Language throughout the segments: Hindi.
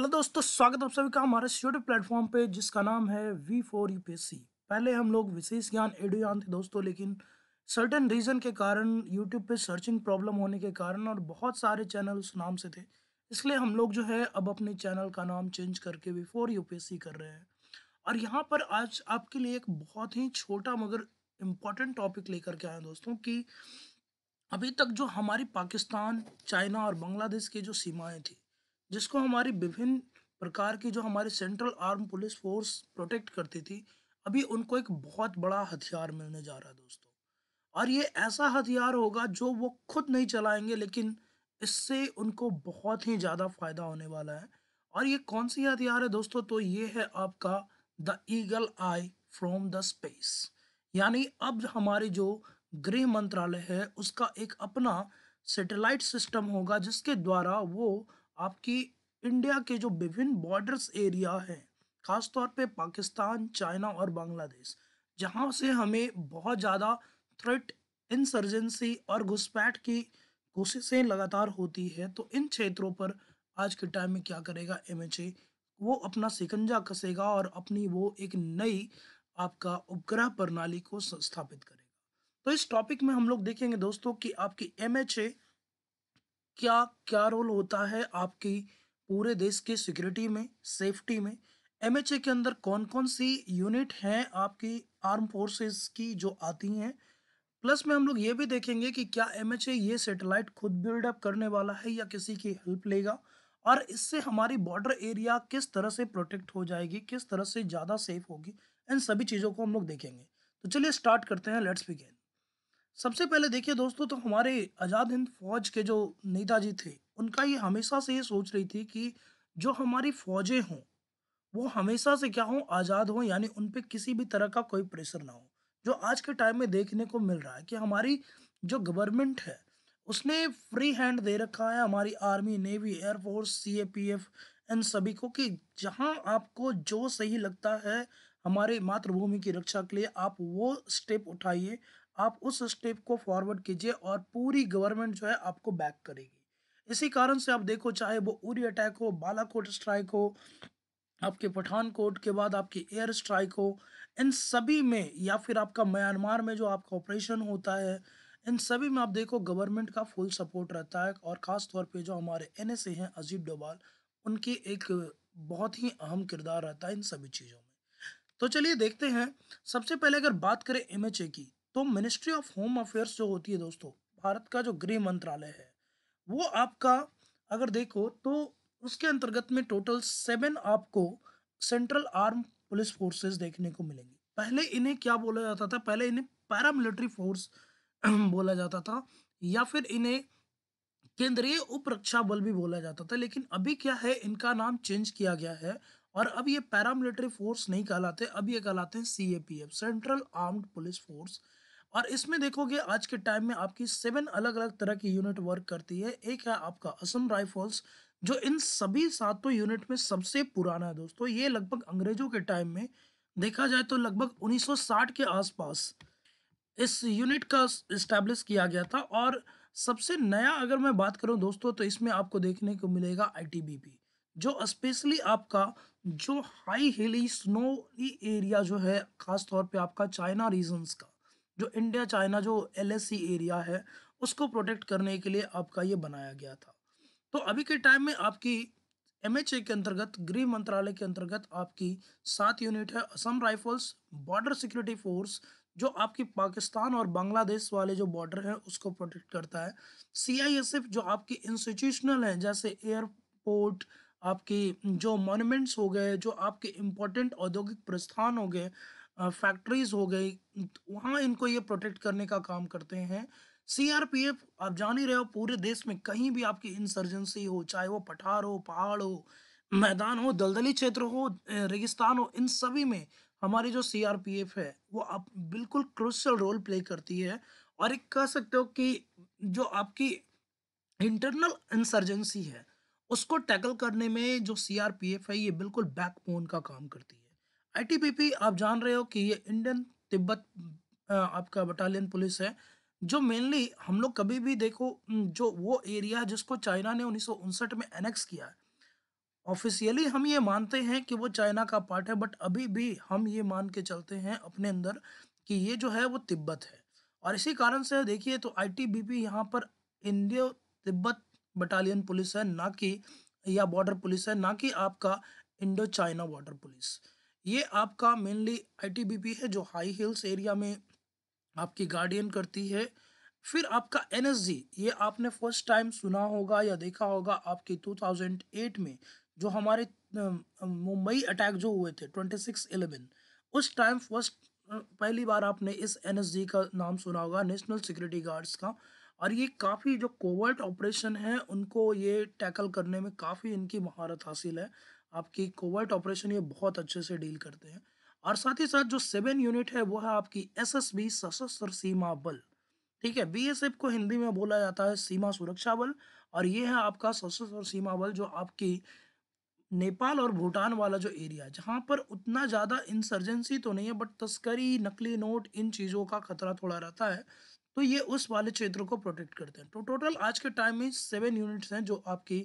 हेलो दोस्तों स्वागत आप सभी का हमारे यूट्यूब प्लेटफॉर्म पे जिसका नाम है वी फोर यू पहले हम लोग विशेष ज्ञान एडुयान थे दोस्तों लेकिन सर्टेन रीज़न के कारण यूट्यूब पे सर्चिंग प्रॉब्लम होने के कारण और बहुत सारे चैनल्स नाम से थे इसलिए हम लोग जो है अब अपने चैनल का नाम चेंज करके वी फोर यू कर रहे हैं और यहाँ पर आज आपके लिए एक बहुत ही छोटा मगर इम्पॉर्टेंट टॉपिक लेकर के आए दोस्तों कि अभी तक जो हमारी पाकिस्तान चाइना और बांग्लादेश की जो सीमाएं थी जिसको हमारी विभिन्न प्रकार की जो हमारी central arm police force protect करती थी अभी उनको एक बहुत बड़ा हथियार मिलने जा रहा है दोस्तों और ये ऐसा हथियार होगा जो वो खुद नहीं चलाएंगे लेकिन इससे उनको बहुत ही ज़्यादा फायदा होने वाला है और ये कौन सी हथियार है दोस्तों तो ये है आपका the eagle eye from the space यानी अब हमारी जो गृह मंत्रालय है उसका एक अपना सेटेलाइट सिस्टम होगा जिसके द्वारा वो आपकी इंडिया के जो विभिन्न बॉर्डर्स एरिया हैं खासतौर पे पाकिस्तान चाइना और बांग्लादेश जहाँ से हमें बहुत ज़्यादा थ्रेट इंसर्जेंसी और घुसपैठ की कोशिशें लगातार होती है तो इन क्षेत्रों पर आज के टाइम में क्या करेगा एम वो अपना सिकंजा कसेगा और अपनी वो एक नई आपका उपग्रह प्रणाली को स्थापित करेगा तो इस टॉपिक में हम लोग देखेंगे दोस्तों कि आपकी एम एच ए क्या क्या रोल होता है आपकी पूरे देश के सिक्योरिटी में सेफ्टी में एम के अंदर कौन कौन सी यूनिट हैं आपकी आर्म फोर्सेस की जो आती हैं प्लस में हम लोग ये भी देखेंगे कि क्या एम ये सेटेलाइट खुद बिल्डअप करने वाला है या किसी की हेल्प लेगा और इससे हमारी बॉर्डर एरिया किस तरह से प्रोटेक्ट हो जाएगी किस तरह से ज़्यादा सेफ होगी इन सभी चीज़ों को हम लोग देखेंगे तो चलिए स्टार्ट करते हैं लेट्स बिगेन सबसे पहले देखिए दोस्तों तो हमारे आज़ाद हिंद फौज के जो नेताजी थे उनका ये हमेशा से ये सोच रही थी कि जो हमारी फौजें हों वो हमेशा से क्या हों आज़ाद हों यानी उन पर किसी भी तरह का कोई प्रेशर ना हो जो आज के टाइम में देखने को मिल रहा है कि हमारी जो गवर्नमेंट है उसने फ्री हैंड दे रखा है हमारी army navy air force C A P F इन सभी को कि जहां आपको जो सही लगता है हमारे मातृभूमि की रक्षा के लिए आप वो स्टेप उठाइए आप उस स्टेप को फॉरवर्ड कीजिए और पूरी गवर्नमेंट जो है आपको बैक करेगी इसी कारण से आप देखो चाहे वो उरी अटैक हो बालाकोट स्ट्राइक हो आपके पठानकोट के बाद आपकी एयर स्ट्राइक हो इन सभी में या फिर आपका म्यांमार में जो आपका ऑपरेशन होता है इन सभी में आप देखो गवर्नमेंट का फुल सपोर्ट रहता है और ख़ास तौर पे जो हमारे एन हैं अजीत डोभाल उनकी एक बहुत ही अहम किरदार रहता है इन सभी चीज़ों में तो चलिए देखते हैं सबसे पहले अगर बात करें एम की तो मिनिस्ट्री ऑफ होम अफेयर्स जो होती है दोस्तों भारत का जो गृह मंत्रालय है वो आपका अगर देखो तो उसके अंतर्गत में टोटल सेवन आपको सेंट्रल आर्म पुलिस फोर्सेस देखने को मिलेंगी पहले इन्हें क्या बोला जाता था पहले इन्हें पैरामिलिट्री फोर्स बोला जाता था या फिर इन्हें केंद्रीय उप रक्षा बल भी बोला जाता था लेकिन अभी क्या है इनका नाम चेंज किया गया है और अब ये पैरामिलिट्री फोर्स नहीं कहलाते अब ये कहलाते हैं C central armed police force और इसमें देखोगे आज के टाइम में आपकी सेवन अलग अलग तरह की यूनिट वर्क करती है एक है आपका असम राइफल्स जो इन सभी सातों यूनिट में सबसे पुराना है दोस्तों ये लगभग अंग्रेजों के टाइम में देखा जाए तो लगभग 1960 के आसपास इस यूनिट का इस्टेब्लिश किया गया था और सबसे नया अगर मैं बात करूँ दोस्तों तो इसमें आपको देखने को मिलेगा आई जो स्पेशली आपका जो हाई हिली स्नोली एरिया जो है खास तौर पे आपका चाइना रीजन्स का जो इंडिया चाइना जो एल एरिया है उसको प्रोटेक्ट करने के लिए आपका ये बनाया गया था तो अभी के टाइम में आपकी एम के अंतर्गत गृह मंत्रालय के अंतर्गत आपकी सात यूनिट है Assam Rifles Border Security Force जो आपकी पाकिस्तान और बांग्लादेश वाले जो बॉर्डर है उसको प्रोटेक्ट करता है सी जो आपकी इंस्टीट्यूशनल हैं जैसे एयरपोर्ट आपकी जो मॉन्यूमेंट्स हो गए जो आपके इम्पोर्टेंट औद्योगिक प्रस्थान हो गए फैक्ट्रीज हो गई वहाँ इनको ये प्रोटेक्ट करने का काम करते हैं सीआरपीएफ आप जान ही रहे हो पूरे देश में कहीं भी आपकी इंसर्जेंसी हो चाहे वो पठार हो पहाड़ हो मैदान हो दलदली क्षेत्र हो रेगिस्तान हो इन सभी में हमारी जो सीआरपीएफ है वो आप बिल्कुल क्रूशल रोल प्ले करती है और एक कह सकते हो कि जो आपकी इंटरनल इंसर्जेंसी है उसको टैकल करने में जो सीआरपीएफ है ये बिल्कुल बैकबोन का काम करती है आईटीबीपी आप जान रहे हो कि ये इंडियन तिब्बत आपका बटालियन पुलिस है जो मेनली हम लोग कभी भी देखो जो वो एरिया जिसको चाइना ने उन्नीस में एनेक्स किया है ऑफिशियली हम ये मानते हैं कि वो चाइना का पार्ट है बट अभी भी हम ये मान के चलते हैं अपने अंदर कि ये जो है वो तिब्बत है और इसी कारण से देखिए तो आई टी बी पी यहाँ पर इंडियो तिब्बत बटालियन पुलिस है ना कि या बॉर्डर पुलिस है ना कि आपका इंडो चाइना बॉर्डर पुलिस ये आपका मेनली आईटीबीपी है जो हाई हिल्स एरिया में आपकी गार्डियन करती है फिर आपका एन ये आपने फर्स्ट टाइम सुना होगा या देखा होगा आपकी 2008 में जो हमारे मुंबई अटैक जो हुए थे 26 इलेवन उस टाइम फर्स्ट पहली बार आपने इस एन का नाम सुना होगा नेशनल सिक्योरिटी गार्ड्स का और ये काफ़ी जो कोवर्ट ऑपरेशन है उनको ये टैकल करने में काफ़ी इनकी महारत हासिल है आपकी कोवर्ट ऑपरेशन ये बहुत अच्छे से डील करते हैं और साथ ही साथ जो सेवन यूनिट है वो है आपकी एसएसबी सशस्त्र सीमा बल ठीक है बीएसएफ को हिंदी में बोला जाता है सीमा सुरक्षा बल और ये है आपका सशस्त्र सीमा बल जो आपकी नेपाल और भूटान वाला जो एरिया है जहाँ पर उतना ज़्यादा इंसर्जेंसी तो नहीं है बट तस्करी नकली नोट इन चीज़ों का खतरा थोड़ा रहता है तो ये उस वाले क्षेत्र को प्रोटेक्ट करते हैं तो टोटल आज के टाइम में सेवन यूनिट्स हैं जो आपकी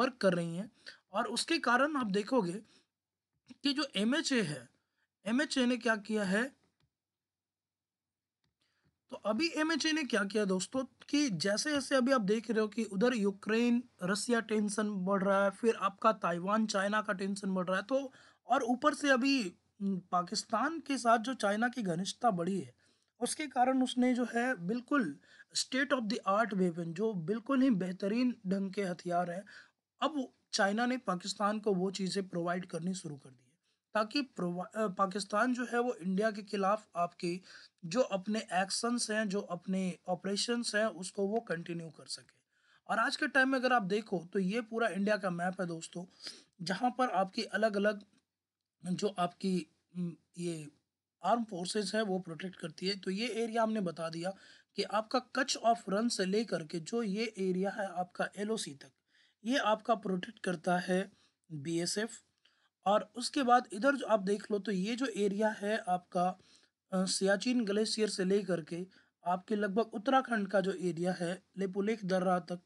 वर्क कर रही हैं और उसके कारण आप देखोगे कि जो एम है एम ने क्या किया है तो अभी एम ने क्या किया दोस्तों कि जैसे जैसे अभी आप देख रहे हो कि उधर यूक्रेन रसिया टेंशन बढ़ रहा है फिर आपका ताइवान चाइना का टेंशन बढ़ रहा है तो और ऊपर से अभी पाकिस्तान के साथ जो चाइना की घनिष्ठता बढ़ी है उसके कारण उसने जो है बिल्कुल state of the art weapon जो बिल्कुल ही बेहतरीन ढंग के हथियार हैं अब चाइना ने पाकिस्तान को वो चीज़ें प्रोवाइड करनी शुरू कर दी है ताकि पाकिस्तान जो है वो इंडिया के खिलाफ आपके जो अपने एक्शंस हैं जो अपने ऑपरेशंस हैं उसको वो कंटिन्यू कर सके और आज के टाइम में अगर आप देखो तो ये पूरा इंडिया का मैप है दोस्तों जहाँ पर आपकी अलग अलग जो आपकी ये आर्म फोर्सेस है वो प्रोटेक्ट करती है तो ये एरिया हमने बता दिया कि आपका कच ऑफ रन से लेकर के जो ये एरिया है आपका एल तक ये आपका प्रोटेक्ट करता है बीएसएफ और उसके बाद इधर जो आप देख लो तो ये जो एरिया है आपका सियाचिन ग्लेशियर से लेकर के आपके लगभग उत्तराखंड का जो एरिया है लेपुलेख दर्रा तक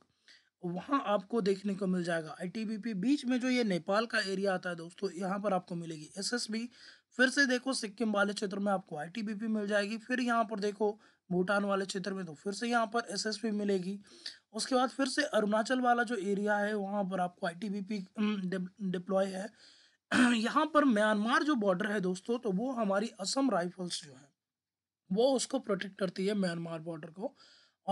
वहाँ आपको देखने को मिल जाएगा आईटीबीपी बीच में जो ये नेपाल का एरिया आता है दोस्तों यहाँ पर आपको मिलेगी एसएसबी फिर से देखो सिक्किम वाले क्षेत्र में आपको आईटीबीपी मिल जाएगी फिर यहाँ पर देखो भूटान वाले क्षेत्र में तो फिर से यहाँ पर एसएसपी मिलेगी उसके बाद फिर से अरुणाचल वाला जो एरिया है वहाँ पर आपको आईटीबीपी डिप्लॉय है यहाँ पर म्यांमार जो बॉर्डर है दोस्तों तो वो हमारी असम राइफल्स जो है वो उसको प्रोटेक्ट करती है म्यांमार बॉर्डर को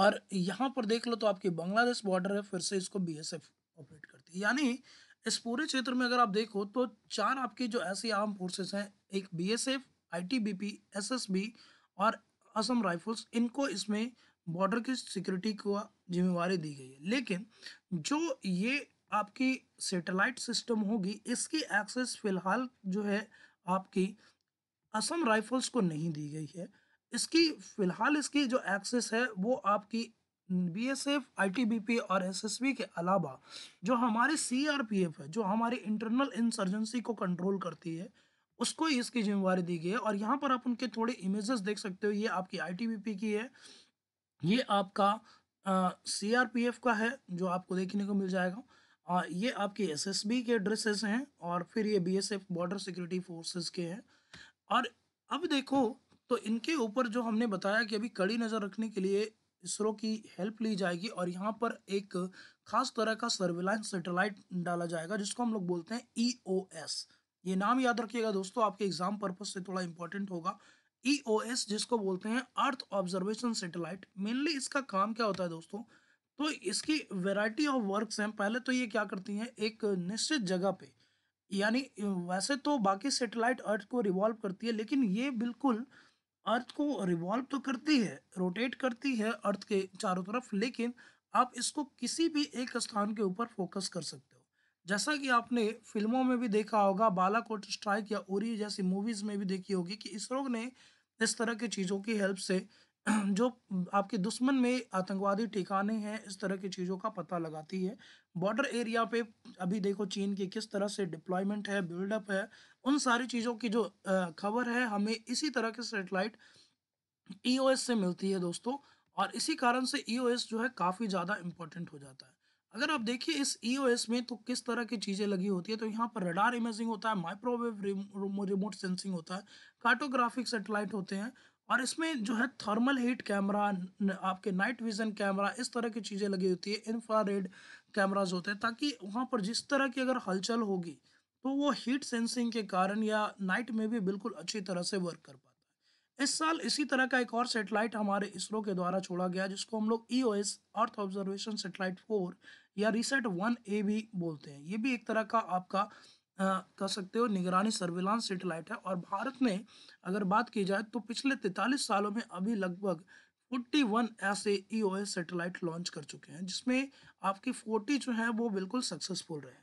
और यहाँ पर देख लो तो आपकी बांग्लादेश बॉर्डर है फिर से इसको बी ऑपरेट करती है यानी इस पूरे क्षेत्र में अगर आप देखो तो चार आपके जो ऐसे आर्म फोर्सेस हैं एक बीएसएफ आईटीबीपी एसएसबी और असम राइफल्स इनको इसमें बॉर्डर की सिक्योरिटी को जिम्मेवारी दी गई है लेकिन जो ये आपकी सेटेलाइट सिस्टम होगी इसकी एक्सेस फिलहाल जो है आपकी असम राइफल्स को नहीं दी गई है इसकी फ़िलहाल इसकी जो एक्सेस है वो आपकी बीएसएफ, आईटीबीपी और एसएसबी के अलावा जो हमारे सीआरपीएफ है जो हमारी इंटरनल इंसर्जेंसी को कंट्रोल करती है उसको इसकी जिम्मेवारी दी गई है और यहाँ पर आप उनके थोड़े इमेजेस देख सकते हो ये आपकी आईटीबीपी की है ये आपका सीआरपीएफ का है जो आपको देखने को मिल जाएगा आ, ये आपके बी के ड्रेसेस हैं और फिर ये एफ बॉर्डर सिक्योरिटी फोर्सेज के हैं और अब देखो तो इनके ऊपर जो हमने बताया कि अभी कड़ी नज़र रखने के लिए इसरो की हेल्प ली जाएगी और यहाँ पर एक खास तरह का सर्विलांस सेटेलाइट डाला जाएगा जिसको हम लोग बोलते हैं ई e ये नाम याद रखिएगा दोस्तों आपके एग्जाम पर्पज से थोड़ा इंपॉर्टेंट होगा ई e जिसको बोलते हैं अर्थ ऑब्जर्वेशन सेटेलाइट मेनली इसका काम क्या होता है दोस्तों तो इसकी वेराइटी ऑफ वर्क हैं पहले तो ये क्या करती हैं एक निश्चित जगह पे यानी वैसे तो बाकी सेटेलाइट अर्थ को रिवॉल्व करती है लेकिन ये बिल्कुल अर्थ को रिवॉल्व तो करती है रोटेट करती है अर्थ के चारों तरफ लेकिन आप इसको किसी भी एक स्थान के ऊपर फोकस कर सकते हो जैसा कि आपने फिल्मों में भी देखा होगा बालाकोट स्ट्राइक या उरी जैसी मूवीज़ में भी देखी होगी कि इसरो ने इस तरह की चीज़ों की हेल्प से जो आपके दुश्मन में आतंकवादी ठिकाने हैं इस तरह की चीज़ों का पता लगाती है बॉर्डर एरिया पे अभी देखो चीन की किस तरह से डिप्लॉयमेंट है बिल्डअप है उन सारी चीज़ों की जो खबर है हमें इसी तरह के सेटेलाइट ई e से मिलती है दोस्तों और इसी कारण से ई e जो है काफ़ी ज़्यादा इम्पोर्टेंट हो जाता है अगर आप देखिए इस ई e में तो किस तरह की चीज़ें लगी होती है तो यहाँ पर रडार इमेजिंग होता है माइक्रोवेव रिमोट सेंसिंग होता है कार्टोग्राफिक सेटेलाइट होते हैं और इसमें जो है थर्मल हीट कैमरा आपके नाइट विज़न कैमरा इस तरह की चीज़ें लगी होती है इंफ्रा रेड कैमराज होते हैं ताकि वहाँ पर जिस तरह की अगर हलचल होगी तो वो हीट सेंसिंग के कारण या नाइट में भी बिल्कुल अच्छी तरह से वर्क कर पाता है इस साल इसी तरह का एक और सेटेलाइट हमारे इसरो के द्वारा छोड़ा गया जिसको हम लोग E O S earth observation satellite four या रिसेट वन ए भी बोलते हैं ये भी एक तरह का आपका कह सकते हो निगरानी सर्विलांस सेटेलाइट है और भारत में अगर बात की जाए तो पिछले तैतालीस सालों में अभी लगभग 41 ऐसे E O S satellite launch कर चुके हैं जिसमें आपके 40 जो है वो बिल्कुल सक्सेसफुल रहे हैं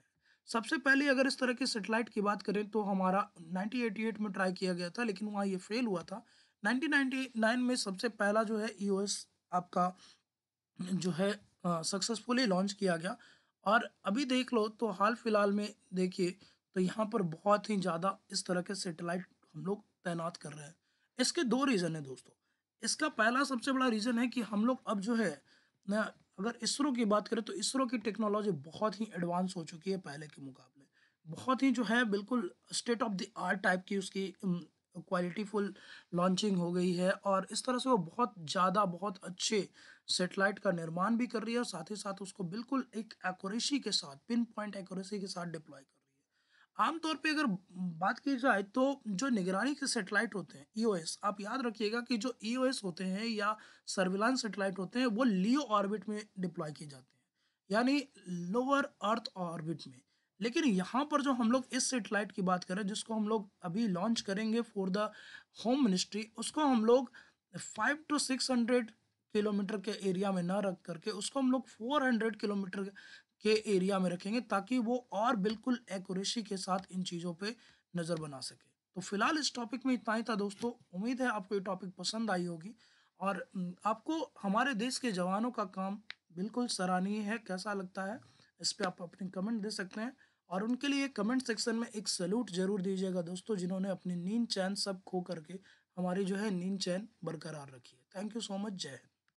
सबसे पहले अगर इस तरह के सेटेलाइट की बात करें तो हमारा 1988 में ट्राई किया गया था लेकिन वहाँ ये फेल हुआ था 1999 में सबसे पहला जो है ई e आपका जो है सक्सेसफुली लॉन्च किया गया और अभी देख लो तो हाल फिलहाल में देखिए तो यहाँ पर बहुत ही ज़्यादा इस तरह के सेटेलाइट हम लोग तैनात कर रहे हैं इसके दो रीज़न है दोस्तों इसका पहला सबसे बड़ा रीज़न है कि हम लोग अब जो है ना अगर इसरो की बात करें तो इसरो की टेक्नोलॉजी बहुत ही एडवांस हो चुकी है पहले के मुकाबले बहुत ही जो है बिल्कुल state of the art type की उसकी क्वालिटीफुल लॉन्चिंग हो गई है और इस तरह से वो बहुत ज़्यादा बहुत अच्छे सेटेलाइट का निर्माण भी कर रही है और साथ ही साथ उसको बिल्कुल एक एकोरेसी के साथ पिन पॉइंट एकोरेसी के साथ डिप्लॉय कर आमतौर पे अगर बात की जाए तो जो निगरानी के सेटेलाइट होते हैं ईओएस e आप याद रखिएगा कि जो ईओएस e होते हैं या सर्विलांस सेटेलाइट होते हैं वो लियो ऑर्बिट में डिप्लॉय किए जाते हैं यानी लोअर अर्थ ऑर्बिट में लेकिन यहाँ पर जो हम लोग इस सेटेलाइट की बात करें जिसको हम लोग अभी लॉन्च करेंगे फॉर द होम मिनिस्ट्री उसको हम लोग फाइव टू सिक्स किलोमीटर के एरिया में ना रख करके उसको हम लोग फोर किलोमीटर के एरिया में रखेंगे ताकि वो और बिल्कुल एक्यूरेसी के साथ इन चीज़ों पे नज़र बना सके तो फिलहाल इस टॉपिक में इतना ही था दोस्तों उम्मीद है आपको ये टॉपिक पसंद आई होगी और आपको हमारे देश के जवानों का काम बिल्कुल सराहनीय है कैसा लगता है इस पर आप अपने कमेंट दे सकते हैं और उनके लिए कमेंट सेक्शन में एक सल्यूट जरूर दीजिएगा दोस्तों जिन्होंने अपनी नींद चैन सब खो करके हमारी जो है नींद चैन बरकरार रखी है थैंक यू सो मच जय हिंद